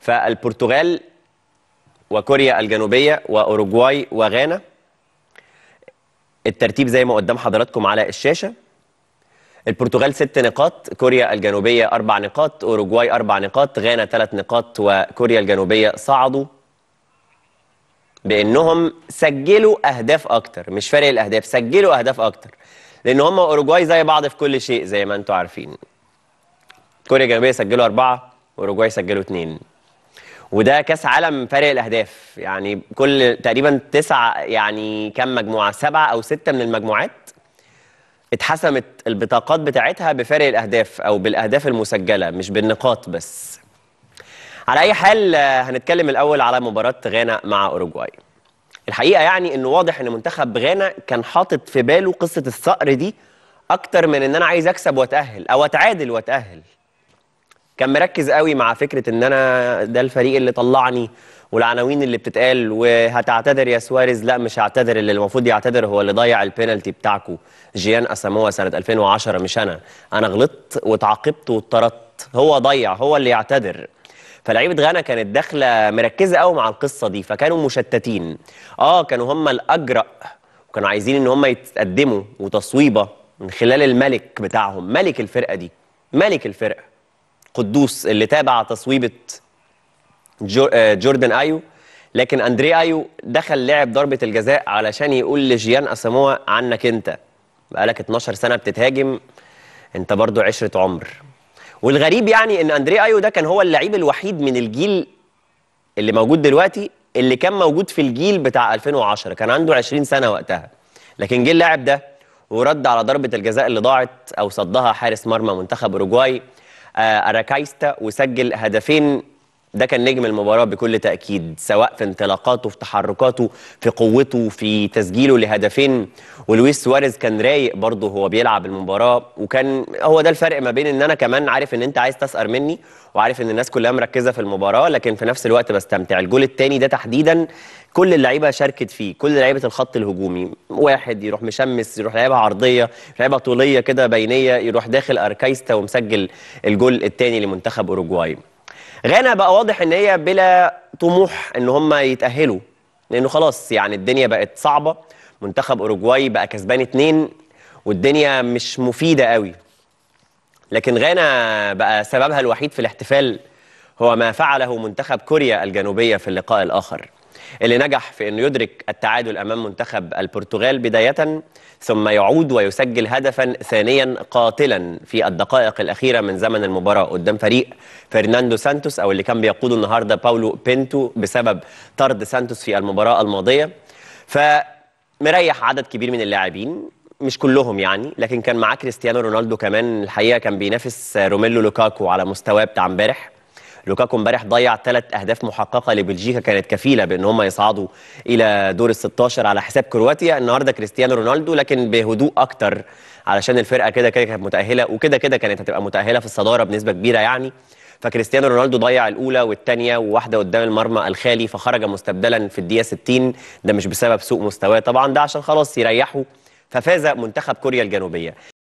فالبرتغال وكوريا الجنوبيه واوروجواي وغانا الترتيب زي ما قدام حضراتكم على الشاشه البرتغال ست نقاط كوريا الجنوبيه اربع نقاط اوروجواي اربع نقاط غانا ثلاث نقاط وكوريا الجنوبيه صعدوا بانهم سجلوا اهداف اكتر مش فارق الاهداف سجلوا اهداف اكتر لان هم اوروجواي زي بعض في كل شيء زي ما انتم عارفين كوريا الجنوبيه سجلوا اربعه واوروجواي سجلوا اثنين وده كاس عالم فارق الاهداف يعني كل تقريبا تسع يعني كام مجموعه سبعه او سته من المجموعات اتحسمت البطاقات بتاعتها بفارق الاهداف او بالاهداف المسجله مش بالنقاط بس على اي حال هنتكلم الاول على مباراه غانا مع اوروجواي الحقيقه يعني انه واضح ان منتخب غانا كان حاطط في باله قصه الصقر دي اكتر من ان انا عايز اكسب واتاهل او اتعادل واتاهل كان مركز قوي مع فكره ان انا ده الفريق اللي طلعني والعناوين اللي بتتقال وهتعتذر يا سواريز لا مش هعتذر اللي المفروض يعتذر هو اللي ضيع البينالتي بتاعكو جيان اساموا سنه 2010 مش انا انا غلطت واتعاقبت واتطردت هو ضيع هو اللي يعتذر فلعيبه غانا كانت داخله مركزه قوي مع القصه دي فكانوا مشتتين اه كانوا هم الاجرأ وكانوا عايزين ان هم يتقدموا وتصويبه من خلال الملك بتاعهم ملك الفرقه دي ملك الفرقه قدوس اللي تابع تصويبه آه، جوردن ايو لكن اندري ايو دخل لعب ضربه الجزاء علشان يقول لجيان اساموا عنك انت بقالك 12 سنه بتتهاجم انت برضو عشره عمر والغريب يعني ان اندري ايو ده كان هو اللعيب الوحيد من الجيل اللي موجود دلوقتي اللي كان موجود في الجيل بتاع 2010 كان عنده 20 سنه وقتها لكن جه اللاعب ده ورد على ضربه الجزاء اللي ضاعت او صدها حارس مرمى منتخب اوروجواي آه، آراكايستا وسجل هدفين ده كان نجم المباراه بكل تاكيد سواء في انطلاقاته في تحركاته في قوته في تسجيله لهدفين ولويس سواريز كان رايق برضه هو بيلعب المباراه وكان هو ده الفرق ما بين ان انا كمان عارف ان انت عايز تسقر مني وعارف ان الناس كلها مركزه في المباراه لكن في نفس الوقت بستمتع الجول الثاني ده تحديدا كل اللعيبه شاركت فيه كل لعيبه الخط الهجومي واحد يروح مشمس يروح لعيبه عرضيه لعيبه طوليه كده بينيه يروح داخل اركايستا ومسجل الجول الثاني لمنتخب اوروجواي غانا بقى واضح ان هي بلا طموح ان هم يتاهلوا لانه خلاص يعني الدنيا بقت صعبه منتخب اوروجواي بقى كسبان اتنين والدنيا مش مفيده قوي لكن غانا بقى سببها الوحيد في الاحتفال هو ما فعله منتخب كوريا الجنوبيه في اللقاء الاخر اللي نجح في انه يدرك التعادل امام منتخب البرتغال بدايه ثم يعود ويسجل هدفا ثانيا قاتلا في الدقائق الاخيره من زمن المباراه قدام فريق فرناندو سانتوس او اللي كان بيقوده النهارده باولو بينتو بسبب طرد سانتوس في المباراه الماضيه فمريح عدد كبير من اللاعبين مش كلهم يعني لكن كان معاه كريستيانو رونالدو كمان الحقيقه كان بينافس روميلو لوكاكو على مستواه بتاع امبارح لوكاكو امبارح ضيع ثلاث اهداف محققه لبلجيكا كانت كفيله بان هم يصعدوا الى دور ال 16 على حساب كرواتيا النهارده كريستيانو رونالدو لكن بهدوء اكتر علشان الفرقه كده كده كانت متاهله وكده كده كانت هتبقى متاهله في الصداره بنسبه كبيره يعني فكريستيانو رونالدو ضيع الاولى والثانيه وواحده قدام المرمى الخالي فخرج مستبدلا في الدقيقه 60 ده مش بسبب سوء مستواه طبعا ده عشان خلاص يريحوا ففاز منتخب كوريا الجنوبيه